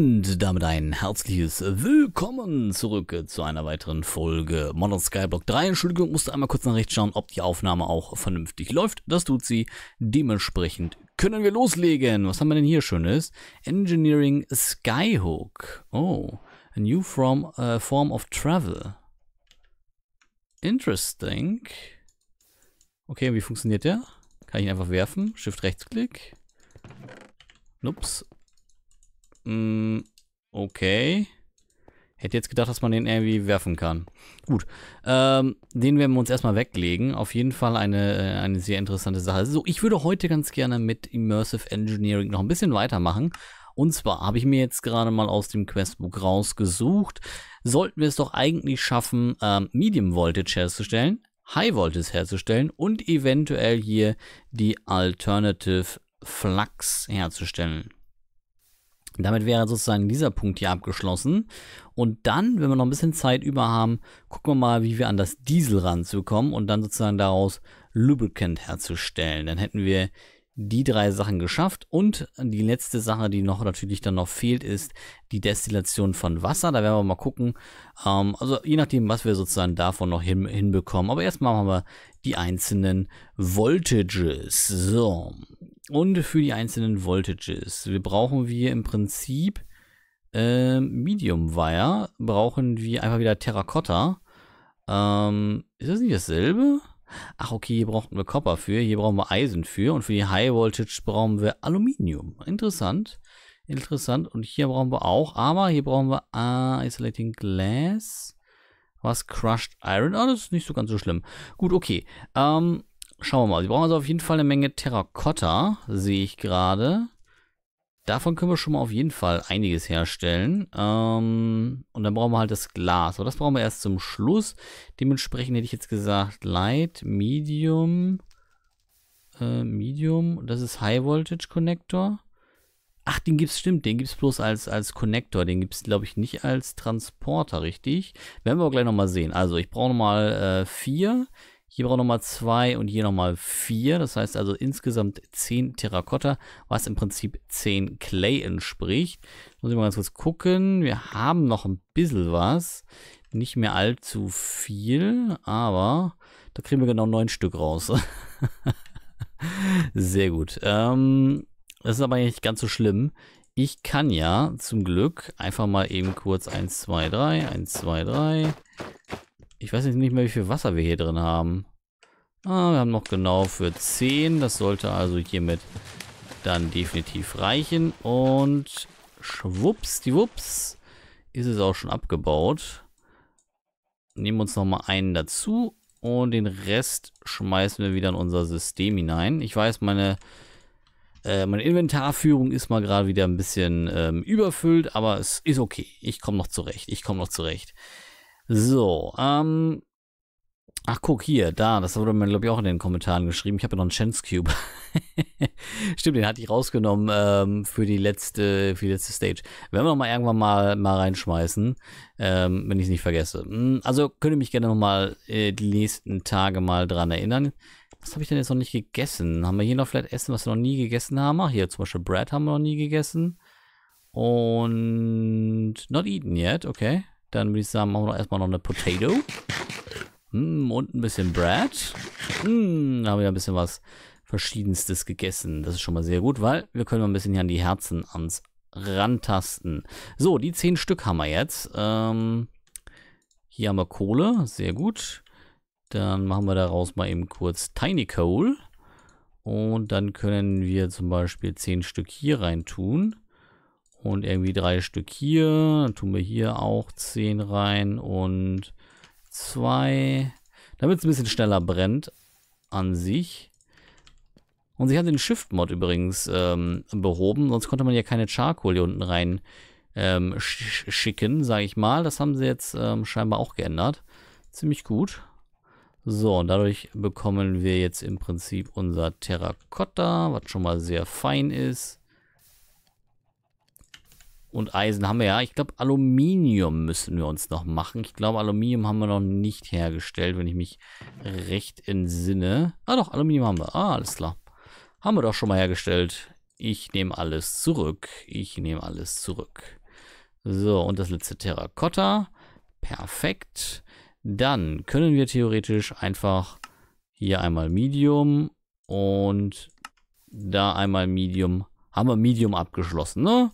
Und damit ein herzliches Willkommen zurück zu einer weiteren Folge Modern Skyblock 3. Entschuldigung, musste einmal kurz nach rechts schauen, ob die Aufnahme auch vernünftig läuft. Das tut sie. Dementsprechend können wir loslegen. Was haben wir denn hier Schönes? Engineering Skyhook. Oh, a new form, uh, äh, form of travel. Interesting. Okay, wie funktioniert der? Kann ich ihn einfach werfen? Shift-Rechtsklick. Ups, hm, okay. Hätte jetzt gedacht, dass man den irgendwie werfen kann. Gut. Ähm, den werden wir uns erstmal weglegen. Auf jeden Fall eine, äh, eine sehr interessante Sache. So, ich würde heute ganz gerne mit Immersive Engineering noch ein bisschen weitermachen. Und zwar habe ich mir jetzt gerade mal aus dem Questbook rausgesucht, sollten wir es doch eigentlich schaffen, ähm, Medium Voltage herzustellen, High Voltage herzustellen und eventuell hier die Alternative Flux herzustellen damit wäre sozusagen dieser Punkt hier abgeschlossen. Und dann, wenn wir noch ein bisschen Zeit über haben, gucken wir mal, wie wir an das Diesel ranzukommen und dann sozusagen daraus Lubricant herzustellen. Dann hätten wir die drei Sachen geschafft. Und die letzte Sache, die noch natürlich dann noch fehlt, ist die Destillation von Wasser. Da werden wir mal gucken. Ähm, also je nachdem, was wir sozusagen davon noch hin, hinbekommen. Aber erstmal machen wir die einzelnen Voltages. So. Und für die einzelnen Voltages. Wir brauchen wir im Prinzip ähm, Medium Wire. Brauchen wir einfach wieder Terracotta. Ähm, ist das nicht dasselbe? Ach okay, hier brauchten wir Copper für, hier brauchen wir Eisen für und für die High Voltage brauchen wir Aluminium. Interessant. Interessant. Und hier brauchen wir auch, aber hier brauchen wir uh, Isolating Glass. Was? Crushed Iron? Ah, oh, das ist nicht so ganz so schlimm. Gut, okay. Ähm, schauen wir mal. Sie brauchen also auf jeden Fall eine Menge Terrakotta, sehe ich gerade. Davon können wir schon mal auf jeden Fall einiges herstellen. Ähm, und dann brauchen wir halt das Glas. Aber das brauchen wir erst zum Schluss. Dementsprechend hätte ich jetzt gesagt, Light, Medium, äh, Medium, das ist High Voltage Connector. Ach, den gibt es, stimmt, den gibt es bloß als, als Connector. Den gibt es, glaube ich, nicht als Transporter, richtig? Werden wir aber gleich nochmal sehen. Also, ich brauche nochmal äh, vier. Hier brauchen wir nochmal zwei und hier nochmal vier. Das heißt also insgesamt zehn Terrakotta, was im Prinzip zehn Clay entspricht. Muss ich mal ganz kurz gucken. Wir haben noch ein bisschen was. Nicht mehr allzu viel, aber da kriegen wir genau neun Stück raus. Sehr gut. Ähm, das ist aber nicht ganz so schlimm. Ich kann ja zum Glück einfach mal eben kurz 1, 2, 3, 1, 2, 3, ich weiß jetzt nicht mehr, wie viel Wasser wir hier drin haben. Ah, wir haben noch genau für 10. Das sollte also hiermit dann definitiv reichen. Und schwupps, die Wups ist es auch schon abgebaut. Nehmen wir uns nochmal einen dazu und den Rest schmeißen wir wieder in unser System hinein. Ich weiß, meine, äh, meine Inventarführung ist mal gerade wieder ein bisschen ähm, überfüllt, aber es ist okay. Ich komme noch zurecht. Ich komme noch zurecht. So, ähm. Ach, guck hier, da, das wurde mir, glaube ich, auch in den Kommentaren geschrieben. Ich habe ja noch einen Chance Cube. Stimmt, den hatte ich rausgenommen ähm, für, die letzte, für die letzte Stage. Werden wir nochmal irgendwann mal, mal reinschmeißen, ähm, wenn ich es nicht vergesse. Hm, also könnt ihr mich gerne nochmal äh, die nächsten Tage mal dran erinnern. Was habe ich denn jetzt noch nicht gegessen? Haben wir hier noch vielleicht Essen, was wir noch nie gegessen haben? Ach, hier zum Beispiel Bread haben wir noch nie gegessen. Und not eaten yet, okay. Dann würde ich sagen, machen wir erstmal noch eine Potato. Mm, und ein bisschen Bread. Mm, da haben wir ein bisschen was Verschiedenstes gegessen. Das ist schon mal sehr gut, weil wir können mal ein bisschen hier an die Herzen ans rantasten. So, die zehn Stück haben wir jetzt. Ähm, hier haben wir Kohle, sehr gut. Dann machen wir daraus mal eben kurz Tiny Coal. Und dann können wir zum Beispiel 10 Stück hier rein tun. Und irgendwie drei Stück hier. Dann tun wir hier auch zehn rein und zwei. Damit es ein bisschen schneller brennt an sich. Und sie haben den Shift-Mod übrigens ähm, behoben, sonst konnte man ja keine Charcoal hier unten rein ähm, sch schicken, sage ich mal. Das haben sie jetzt ähm, scheinbar auch geändert. Ziemlich gut. So, und dadurch bekommen wir jetzt im Prinzip unser Terracotta, was schon mal sehr fein ist. Und Eisen haben wir ja. Ich glaube, Aluminium müssen wir uns noch machen. Ich glaube, Aluminium haben wir noch nicht hergestellt, wenn ich mich recht entsinne. Ah doch, Aluminium haben wir. Ah, alles klar. Haben wir doch schon mal hergestellt. Ich nehme alles zurück. Ich nehme alles zurück. So, und das letzte Terrakotta. Perfekt. Dann können wir theoretisch einfach hier einmal Medium und da einmal Medium. Haben wir Medium abgeschlossen, ne?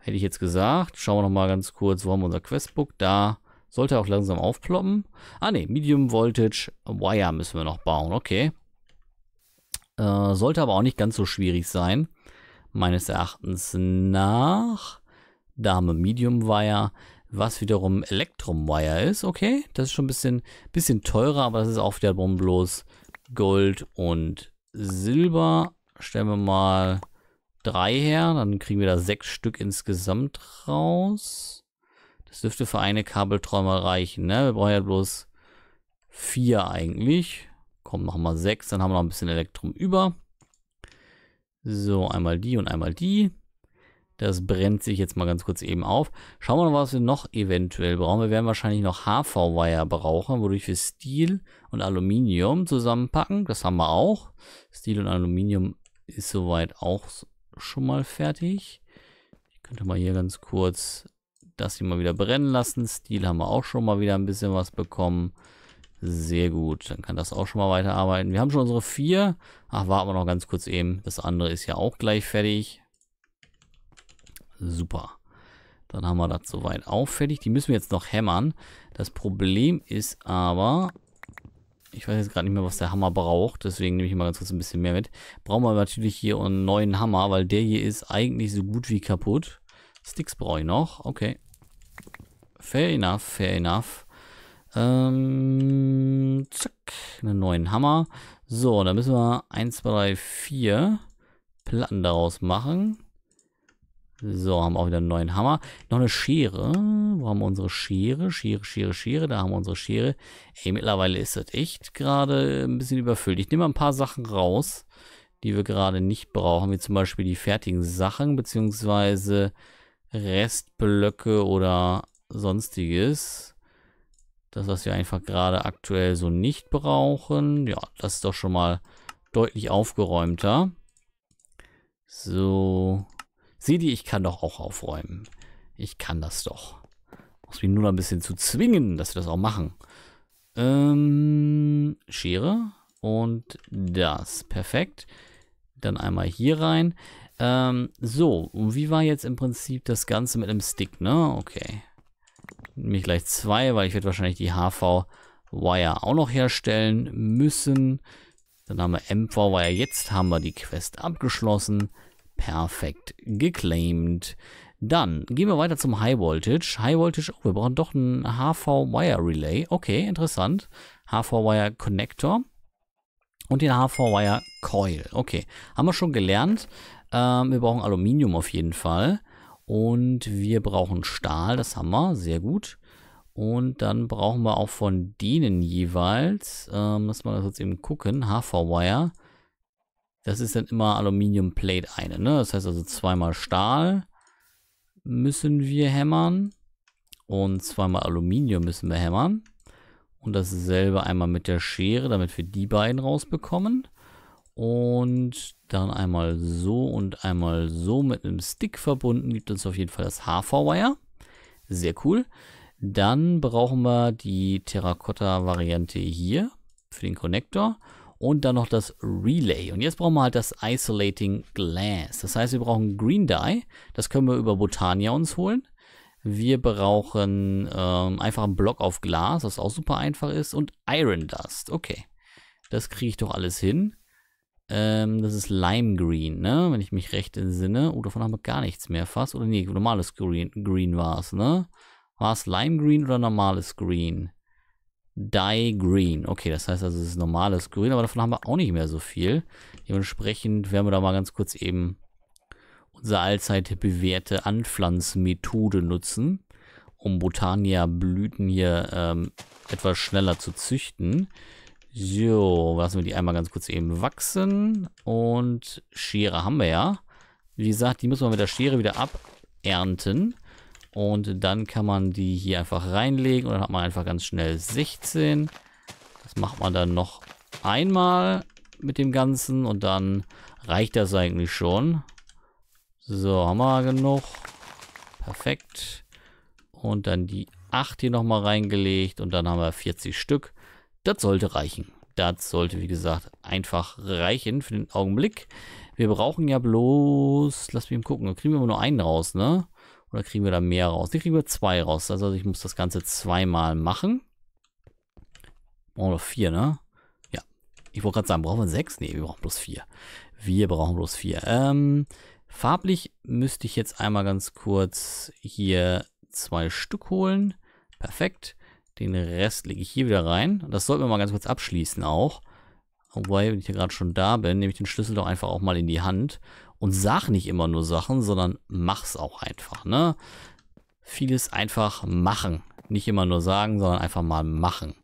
Hätte ich jetzt gesagt. Schauen wir noch mal ganz kurz, wo haben wir unser Questbook? Da sollte auch langsam aufploppen. Ah ne, Medium Voltage Wire müssen wir noch bauen. Okay. Äh, sollte aber auch nicht ganz so schwierig sein. Meines Erachtens nach. Da haben wir Medium Wire, was wiederum Electrum Wire ist. Okay, das ist schon ein bisschen, bisschen teurer, aber das ist auch wiederum bloß Gold und Silber. Stellen wir mal drei her. Dann kriegen wir da sechs Stück insgesamt raus. Das dürfte für eine Kabelträume reichen. Ne? Wir brauchen ja bloß vier eigentlich. Komm, machen wir sechs. Dann haben wir noch ein bisschen Elektrum über. So, einmal die und einmal die. Das brennt sich jetzt mal ganz kurz eben auf. Schauen wir mal, was wir noch eventuell brauchen. Wir werden wahrscheinlich noch HV-Wire brauchen, wodurch wir Stil und Aluminium zusammenpacken. Das haben wir auch. Stil und Aluminium ist soweit auch schon mal fertig. Ich könnte mal hier ganz kurz das hier mal wieder brennen lassen. Stil haben wir auch schon mal wieder ein bisschen was bekommen. Sehr gut, dann kann das auch schon mal weiterarbeiten. Wir haben schon unsere vier. Ach, warten wir noch ganz kurz eben. Das andere ist ja auch gleich fertig. Super. Dann haben wir das soweit auch fertig. Die müssen wir jetzt noch hämmern. Das Problem ist aber, ich weiß jetzt gerade nicht mehr, was der Hammer braucht, deswegen nehme ich mal ganz kurz ein bisschen mehr mit. Brauchen wir natürlich hier einen neuen Hammer, weil der hier ist eigentlich so gut wie kaputt. Sticks brauche ich noch, okay. Fair enough, fair enough. Ähm, zack, einen neuen Hammer. So, da müssen wir 1, 2, 3, 4 Platten daraus machen. So, haben auch wieder einen neuen Hammer. Noch eine Schere. Wo haben wir unsere Schere? Schere, Schere, Schere. Da haben wir unsere Schere. Ey, mittlerweile ist das echt gerade ein bisschen überfüllt. Ich nehme mal ein paar Sachen raus, die wir gerade nicht brauchen. Wie zum Beispiel die fertigen Sachen, beziehungsweise Restblöcke oder sonstiges. Das, was wir einfach gerade aktuell so nicht brauchen. Ja, das ist doch schon mal deutlich aufgeräumter. So, Sieh die, ich kann doch auch aufräumen. Ich kann das doch. Muss mich nur noch ein bisschen zu zwingen, dass wir das auch machen. Ähm, Schere und das. Perfekt. Dann einmal hier rein. Ähm, so, und wie war jetzt im Prinzip das Ganze mit einem Stick, ne? Okay. Nämlich gleich zwei, weil ich werde wahrscheinlich die HV-Wire auch noch herstellen müssen. Dann haben wir MV-Wire. Jetzt haben wir die Quest abgeschlossen. Perfekt. Geclaimed. Dann gehen wir weiter zum High Voltage. High Voltage, oh, wir brauchen doch ein HV-Wire Relay. Okay, interessant. HV-Wire Connector und den HV-Wire Coil. Okay, haben wir schon gelernt. Ähm, wir brauchen Aluminium auf jeden Fall. Und wir brauchen Stahl, das haben wir, sehr gut. Und dann brauchen wir auch von denen jeweils, ähm, lass mal das jetzt eben gucken, HV-Wire. Das ist dann immer Aluminium Plate eine, ne? Das heißt also zweimal Stahl müssen wir hämmern und zweimal Aluminium müssen wir hämmern. Und dasselbe einmal mit der Schere, damit wir die beiden rausbekommen. Und dann einmal so und einmal so mit einem Stick verbunden gibt uns auf jeden Fall das HV-Wire. Sehr cool. Dann brauchen wir die Terracotta-Variante hier für den Connector und dann noch das Relay. Und jetzt brauchen wir halt das Isolating Glass. Das heißt, wir brauchen Green Dye. Das können wir über Botania uns holen. Wir brauchen ähm, einfach einen Block auf Glas, was auch super einfach ist. Und Iron Dust. Okay. Das kriege ich doch alles hin. Ähm, das ist Lime Green, ne? Wenn ich mich recht entsinne. Oh, davon haben wir gar nichts mehr fast. Oder nee, normales Green, Green war es, ne? War es Lime Green oder normales Green? Dye Green. Okay, das heißt also, es ist normales Grün, aber davon haben wir auch nicht mehr so viel. Dementsprechend werden wir da mal ganz kurz eben unsere allzeit bewährte Anpflanzmethode nutzen, um Botania-Blüten hier ähm, etwas schneller zu züchten. So, lassen wir die einmal ganz kurz eben wachsen. Und Schere haben wir ja. Wie gesagt, die müssen wir mit der Schere wieder abernten. Und dann kann man die hier einfach reinlegen und dann hat man einfach ganz schnell 16. Das macht man dann noch einmal mit dem Ganzen und dann reicht das eigentlich schon. So, haben wir genug. Perfekt. Und dann die 8 hier nochmal reingelegt und dann haben wir 40 Stück. Das sollte reichen. Das sollte, wie gesagt, einfach reichen für den Augenblick. Wir brauchen ja bloß, lass mich mal gucken, da kriegen wir nur einen raus, ne? Oder kriegen wir da mehr raus? Die kriegen wir zwei raus. Also ich muss das Ganze zweimal machen. Brauchen wir vier, ne? Ja. Ich wollte gerade sagen, brauchen wir sechs? Ne, wir brauchen bloß vier. Wir brauchen bloß vier. Ähm, farblich müsste ich jetzt einmal ganz kurz hier zwei Stück holen. Perfekt. Den Rest lege ich hier wieder rein. Das sollten wir mal ganz kurz abschließen auch. Wobei, wenn ich ja gerade schon da bin, nehme ich den Schlüssel doch einfach auch mal in die Hand und sag nicht immer nur Sachen, sondern mach's auch einfach, ne? Vieles einfach machen. Nicht immer nur sagen, sondern einfach mal machen.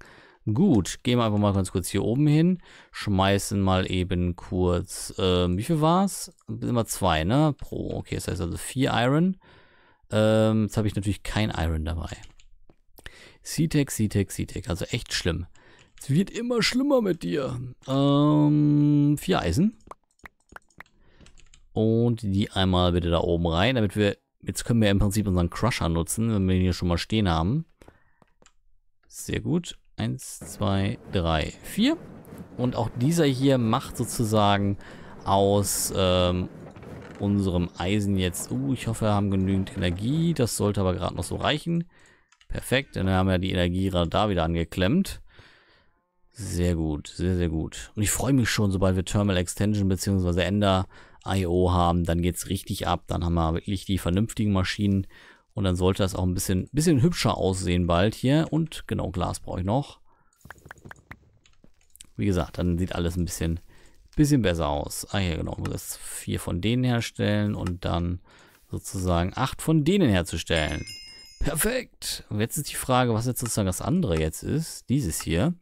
Gut, gehen wir einfach mal ganz kurz hier oben hin, schmeißen mal eben kurz, äh, wie viel war's? Immer zwei, ne? Pro, okay, das heißt also vier Iron. Ähm, jetzt habe ich natürlich kein Iron dabei. C-Tech, C-Tech, C-Tech, also echt schlimm. Es wird immer schlimmer mit dir. Ähm, vier Eisen. Und die einmal bitte da oben rein, damit wir... Jetzt können wir im Prinzip unseren Crusher nutzen, wenn wir ihn hier schon mal stehen haben. Sehr gut. Eins, zwei, drei, vier. Und auch dieser hier macht sozusagen aus ähm, unserem Eisen jetzt... Uh, ich hoffe, wir haben genügend Energie. Das sollte aber gerade noch so reichen. Perfekt, dann haben wir die Energie gerade da wieder angeklemmt. Sehr gut, sehr, sehr gut. Und ich freue mich schon, sobald wir Thermal Extension bzw. Ender I.O. haben, dann geht es richtig ab. Dann haben wir wirklich die vernünftigen Maschinen. Und dann sollte das auch ein bisschen, bisschen hübscher aussehen bald hier. Und genau, Glas brauche ich noch. Wie gesagt, dann sieht alles ein bisschen, bisschen besser aus. Ah, ja, genau. Das vier von denen herstellen und dann sozusagen acht von denen herzustellen. Perfekt. Und jetzt ist die Frage, was jetzt sozusagen das andere jetzt ist. Dieses hier.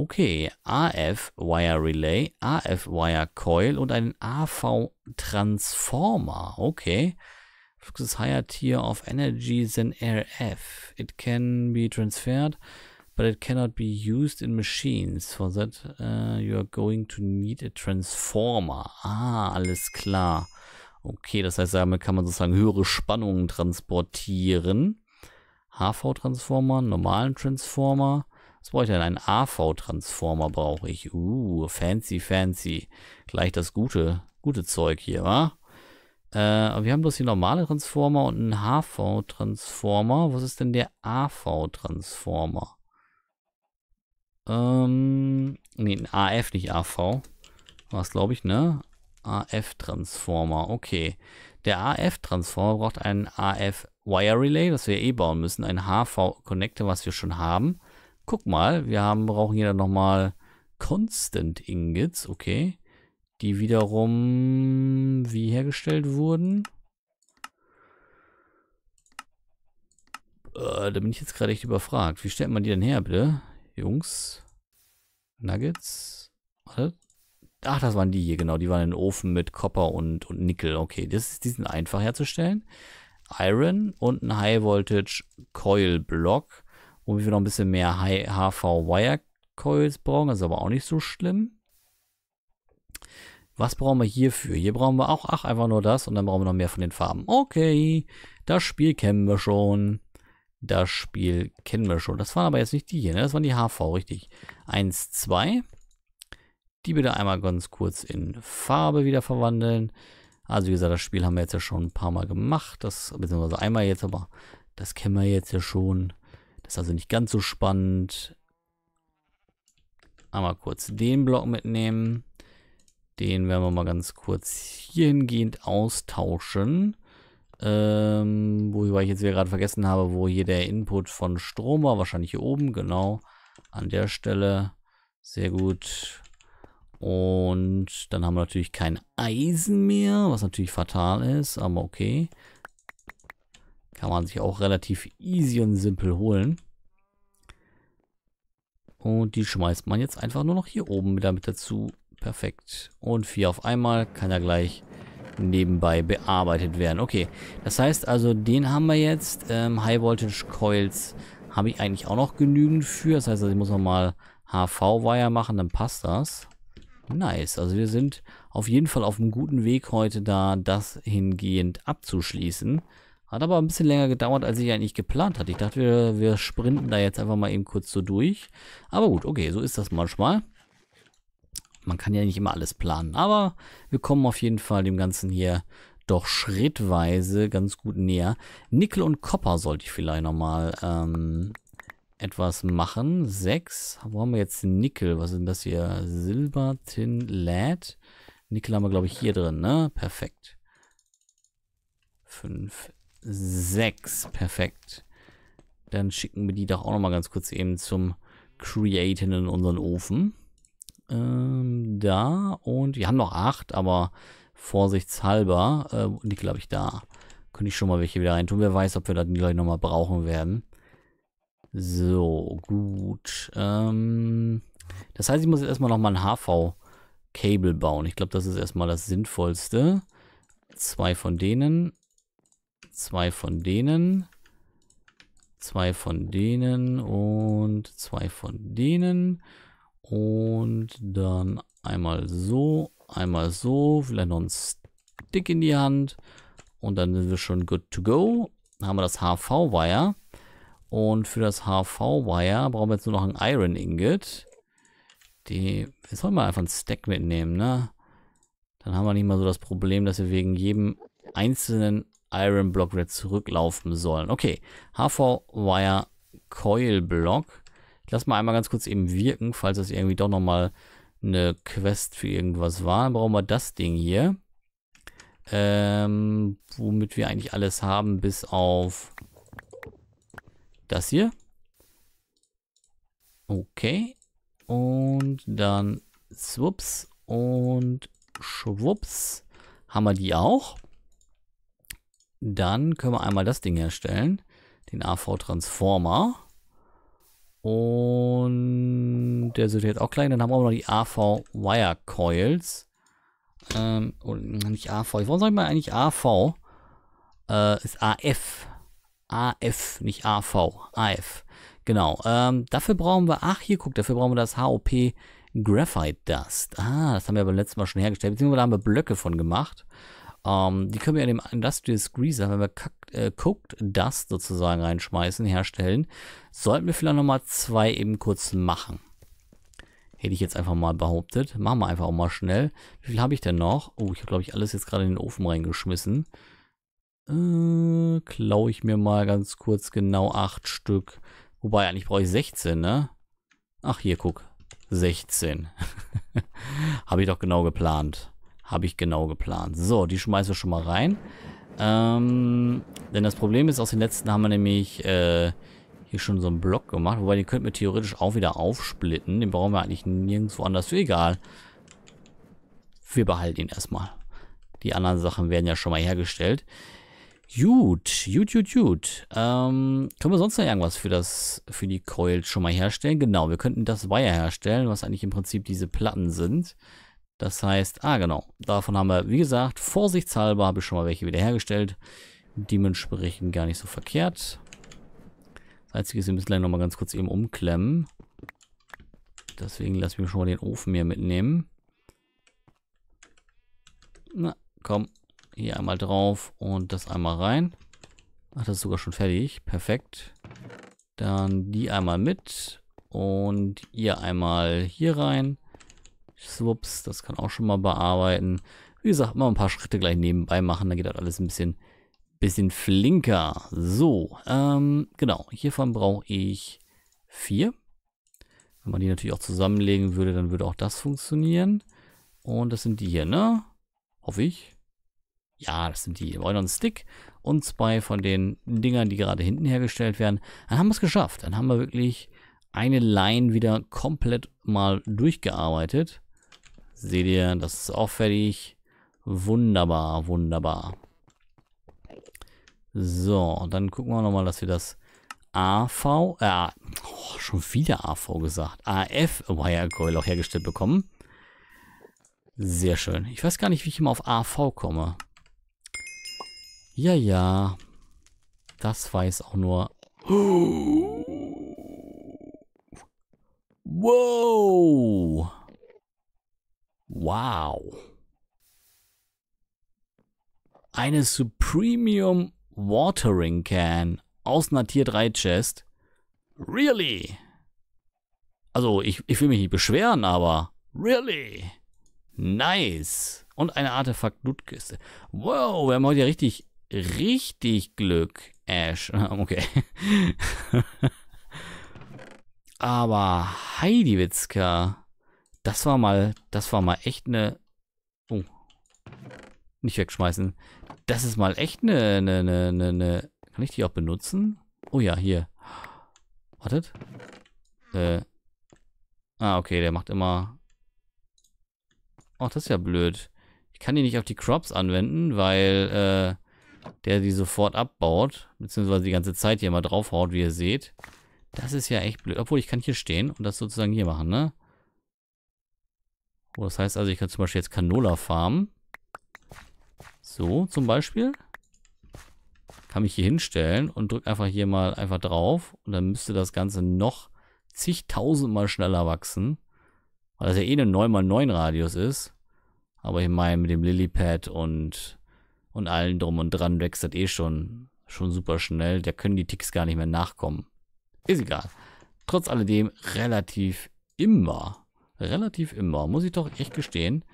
Okay, AF-Wire-Relay, AF-Wire-Coil und einen AV-Transformer. Okay. Flux is higher tier of energy than RF. It can be transferred, but it cannot be used in machines. For that, uh, you are going to need a transformer. Ah, alles klar. Okay, das heißt, damit kann man sozusagen höhere Spannungen transportieren. HV-Transformer, normalen Transformer. Was brauche ich denn? Ein AV-Transformer brauche ich. Uh, fancy, fancy. Gleich das gute, gute Zeug hier, wa? Äh, wir haben bloß die normale Transformer und einen HV-Transformer. Was ist denn der AV-Transformer? Ähm, nee, ein AF, nicht AV. War es, glaube ich, ne? AF-Transformer, okay. Der AF-Transformer braucht einen AF-Wire-Relay, das wir eh bauen müssen. Ein HV-Connector, was wir schon haben. Guck mal, wir haben, brauchen hier dann nochmal Constant Ingots, okay. Die wiederum wie hergestellt wurden. Äh, da bin ich jetzt gerade echt überfragt. Wie stellt man die denn her, bitte? Jungs. Nuggets. Ach, das waren die hier, genau. Die waren in den Ofen mit Copper und, und Nickel. Okay, das ist, die sind einfach herzustellen. Iron und ein High Voltage Coil Block. Womit wir noch ein bisschen mehr HV-Wire-Coils brauchen. Das ist aber auch nicht so schlimm. Was brauchen wir hierfür? Hier brauchen wir auch, ach, einfach nur das. Und dann brauchen wir noch mehr von den Farben. Okay, das Spiel kennen wir schon. Das Spiel kennen wir schon. Das waren aber jetzt nicht die hier, ne? Das waren die HV, richtig. Eins, zwei. Die bitte einmal ganz kurz in Farbe wieder verwandeln. Also wie gesagt, das Spiel haben wir jetzt ja schon ein paar Mal gemacht. Das, beziehungsweise einmal jetzt, aber das kennen wir jetzt ja schon. Ist also nicht ganz so spannend. Einmal kurz den Block mitnehmen. Den werden wir mal ganz kurz hier hingehend austauschen. Ähm, wobei ich jetzt wieder gerade vergessen habe, wo hier der Input von Strom war. Wahrscheinlich hier oben, genau. An der Stelle. Sehr gut. Und dann haben wir natürlich kein Eisen mehr, was natürlich fatal ist, aber okay. Kann man sich auch relativ easy und simpel holen. Und die schmeißt man jetzt einfach nur noch hier oben wieder mit dazu. Perfekt. Und vier auf einmal kann ja gleich nebenbei bearbeitet werden. Okay, das heißt also, den haben wir jetzt. Ähm, High Voltage Coils habe ich eigentlich auch noch genügend für. Das heißt, also ich muss nochmal HV-Wire machen, dann passt das. Nice, also wir sind auf jeden Fall auf einem guten Weg heute da, das hingehend abzuschließen. Hat aber ein bisschen länger gedauert, als ich eigentlich geplant hatte. Ich dachte, wir, wir sprinten da jetzt einfach mal eben kurz so durch. Aber gut, okay, so ist das manchmal. Man kann ja nicht immer alles planen. Aber wir kommen auf jeden Fall dem Ganzen hier doch schrittweise ganz gut näher. Nickel und Kopper sollte ich vielleicht nochmal ähm, etwas machen. Sechs. Wo haben wir jetzt Nickel? Was sind das hier? Silber, Tin, Lead. Nickel haben wir, glaube ich, hier drin, ne? Perfekt. Fünf, sechs. Perfekt. Dann schicken wir die doch auch nochmal ganz kurz eben zum Createn in unseren Ofen. Ähm, da und wir haben noch acht, aber vorsichtshalber, äh, die glaube ich da, könnte ich schon mal welche wieder reintun. Wer weiß, ob wir das gleich nochmal brauchen werden. So, gut. Ähm, das heißt, ich muss jetzt erstmal nochmal ein HV-Cable bauen. Ich glaube, das ist erstmal das Sinnvollste. Zwei von denen. Zwei von denen. Zwei von denen und zwei von denen. Und dann einmal so, einmal so. Vielleicht noch ein Stick in die Hand. Und dann sind wir schon good to go. Dann haben wir das HV-Wire. Und für das HV-Wire brauchen wir jetzt nur noch ein Iron Ingot. Die, wir sollen mal einfach einen Stack mitnehmen, ne? Dann haben wir nicht mal so das Problem, dass wir wegen jedem einzelnen Iron Block Red zurücklaufen sollen. Okay, HV Wire Coil Block. Ich lasse mal einmal ganz kurz eben wirken, falls das irgendwie doch nochmal eine Quest für irgendwas war. Dann brauchen wir das Ding hier. Ähm, womit wir eigentlich alles haben, bis auf das hier. Okay. Und dann swups und schwups haben wir die auch. Dann können wir einmal das Ding herstellen, den AV-Transformer. Und der sollte jetzt auch klein. Dann haben wir auch noch die AV-Wire-Coils. Ähm, oh, nicht AV. Warum sage ich mal eigentlich AV? Äh, ist AF. AF, nicht AV. AF. Genau. Ähm, dafür brauchen wir, ach hier, guck, dafür brauchen wir das HOP Graphite Dust. Ah, das haben wir beim letzten Mal schon hergestellt, beziehungsweise da haben wir Blöcke von gemacht. Ähm, die können wir in dem Industrial Squeezer, wenn wir K äh, Cooked Dust sozusagen reinschmeißen, herstellen. Sollten wir vielleicht nochmal zwei eben kurz machen. Hätte ich jetzt einfach mal behauptet. Machen wir einfach auch mal schnell. Wie viel habe ich denn noch? Oh, ich habe, glaube ich, alles jetzt gerade in den Ofen reingeschmissen. Äh, klaue ich mir mal ganz kurz genau acht Stück. Wobei, eigentlich brauche ich 16, ne? Ach, hier, guck. 16. habe ich doch genau geplant habe ich genau geplant. So, die schmeißen wir schon mal rein. Ähm, denn das Problem ist, aus den letzten haben wir nämlich äh, hier schon so einen Block gemacht. Wobei, den könnten wir theoretisch auch wieder aufsplitten. Den brauchen wir eigentlich nirgendwo anders. Für egal. Wir behalten ihn erstmal. Die anderen Sachen werden ja schon mal hergestellt. Gut, gut, gut, gut. Ähm, können wir sonst noch irgendwas für das, für die Coils schon mal herstellen? Genau, wir könnten das Wire herstellen, was eigentlich im Prinzip diese Platten sind. Das heißt, ah genau, davon haben wir, wie gesagt, vorsichtshalber habe ich schon mal welche wiederhergestellt. Dementsprechend gar nicht so verkehrt. Das Einzige ist, wir müssen gleich nochmal ganz kurz eben umklemmen. Deswegen lassen wir schon mal den Ofen hier mitnehmen. Na, komm. Hier einmal drauf und das einmal rein. Ach, das ist sogar schon fertig. Perfekt. Dann die einmal mit und ihr einmal hier rein. Schwupps, das kann auch schon mal bearbeiten. Wie gesagt, mal ein paar Schritte gleich nebenbei machen, dann geht das alles ein bisschen, bisschen flinker. So, ähm, genau, hiervon brauche ich vier. Wenn man die natürlich auch zusammenlegen würde, dann würde auch das funktionieren. Und das sind die hier, ne? Hoffe ich. Ja, das sind die. Wir wollen einen Stick und zwei von den Dingern, die gerade hinten hergestellt werden. Dann haben wir es geschafft. Dann haben wir wirklich eine Line wieder komplett mal durchgearbeitet. Seht ihr, das ist auch fertig. Wunderbar, wunderbar. So, dann gucken wir nochmal, dass wir das AV, äh, oh, schon wieder AV gesagt, AF Wire oh, Wirecoil auch hergestellt bekommen. Sehr schön. Ich weiß gar nicht, wie ich immer auf AV komme. Ja, ja. Das weiß auch nur... Wow! Wow. Eine Supremium Watering Can aus einer Tier 3 Chest. Really? Also, ich, ich will mich nicht beschweren, aber really? Nice. Und eine Artefakt-Lootkiste. Wow, wir haben heute ja richtig, richtig Glück, Ash. Okay. aber Heidi Witzka. Das war mal, das war mal echt eine... Oh. Nicht wegschmeißen. Das ist mal echt eine, eine, eine, eine... Ne, kann ich die auch benutzen? Oh ja, hier. Wartet. Äh. Ah, okay, der macht immer... Ach, das ist ja blöd. Ich kann die nicht auf die Crops anwenden, weil äh, der die sofort abbaut. Beziehungsweise die ganze Zeit hier mal draufhaut, wie ihr seht. Das ist ja echt blöd. Obwohl, ich kann hier stehen und das sozusagen hier machen, ne? Oh, das heißt also, ich kann zum Beispiel jetzt Canola farmen. So, zum Beispiel. Kann mich hier hinstellen und drücke einfach hier mal einfach drauf. Und dann müsste das Ganze noch zigtausendmal schneller wachsen. Weil das ja eh eine 9x9 Radius ist. Aber ich meine, mit dem Lilypad und, und allen drum und dran wächst das eh schon, schon super schnell. Da können die Ticks gar nicht mehr nachkommen. Ist egal. Trotz alledem relativ immer relativ immer, muss ich doch echt gestehen.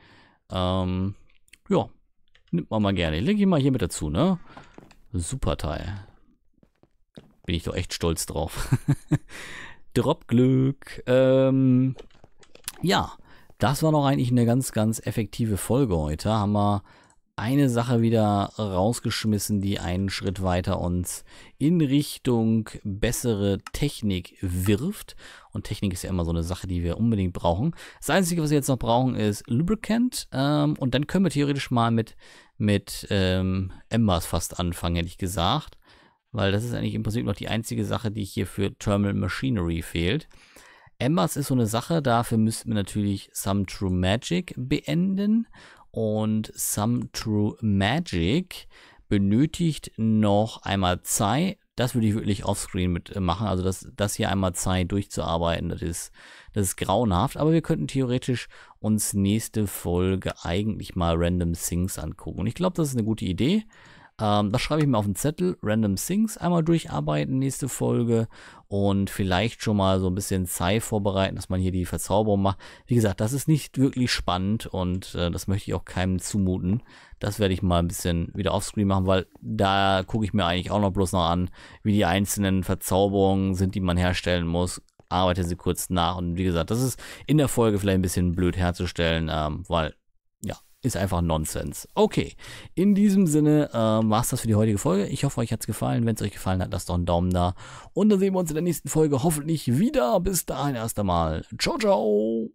Ähm, ja, nimmt man mal gerne. Leg ich mal hier mit dazu, ne? Super Teil. Bin ich doch echt stolz drauf. Dropglück. Ähm, ja, das war noch eigentlich eine ganz, ganz effektive Folge heute. Haben wir eine Sache wieder rausgeschmissen, die einen Schritt weiter uns in Richtung bessere Technik wirft. Und Technik ist ja immer so eine Sache, die wir unbedingt brauchen. Das Einzige, was wir jetzt noch brauchen, ist Lubricant. Ähm, und dann können wir theoretisch mal mit, mit ähm, Embers fast anfangen, hätte ich gesagt. Weil das ist eigentlich im Prinzip noch die einzige Sache, die hier für Terminal Machinery fehlt. Embers ist so eine Sache, dafür müssten wir natürlich Some True Magic beenden und Some True Magic benötigt noch einmal Zeit. Das würde ich wirklich offscreen mit äh, machen. Also das, das hier einmal Zeit durchzuarbeiten, das ist, das ist grauenhaft. Aber wir könnten theoretisch uns nächste Folge eigentlich mal Random Things angucken. Und ich glaube, das ist eine gute Idee. Ähm, das schreibe ich mir auf den Zettel. Random Things einmal durcharbeiten, nächste Folge. Und vielleicht schon mal so ein bisschen Zeit vorbereiten, dass man hier die Verzauberung macht. Wie gesagt, das ist nicht wirklich spannend und äh, das möchte ich auch keinem zumuten. Das werde ich mal ein bisschen wieder offscreen machen, weil da gucke ich mir eigentlich auch noch bloß noch an, wie die einzelnen Verzauberungen sind, die man herstellen muss arbeite sie kurz nach. Und wie gesagt, das ist in der Folge vielleicht ein bisschen blöd herzustellen, ähm, weil ist einfach Nonsens. Okay, in diesem Sinne äh, war es das für die heutige Folge. Ich hoffe, euch hat es gefallen. Wenn es euch gefallen hat, lasst doch einen Daumen da. Und dann sehen wir uns in der nächsten Folge hoffentlich wieder. Bis dahin erst einmal. Ciao, ciao.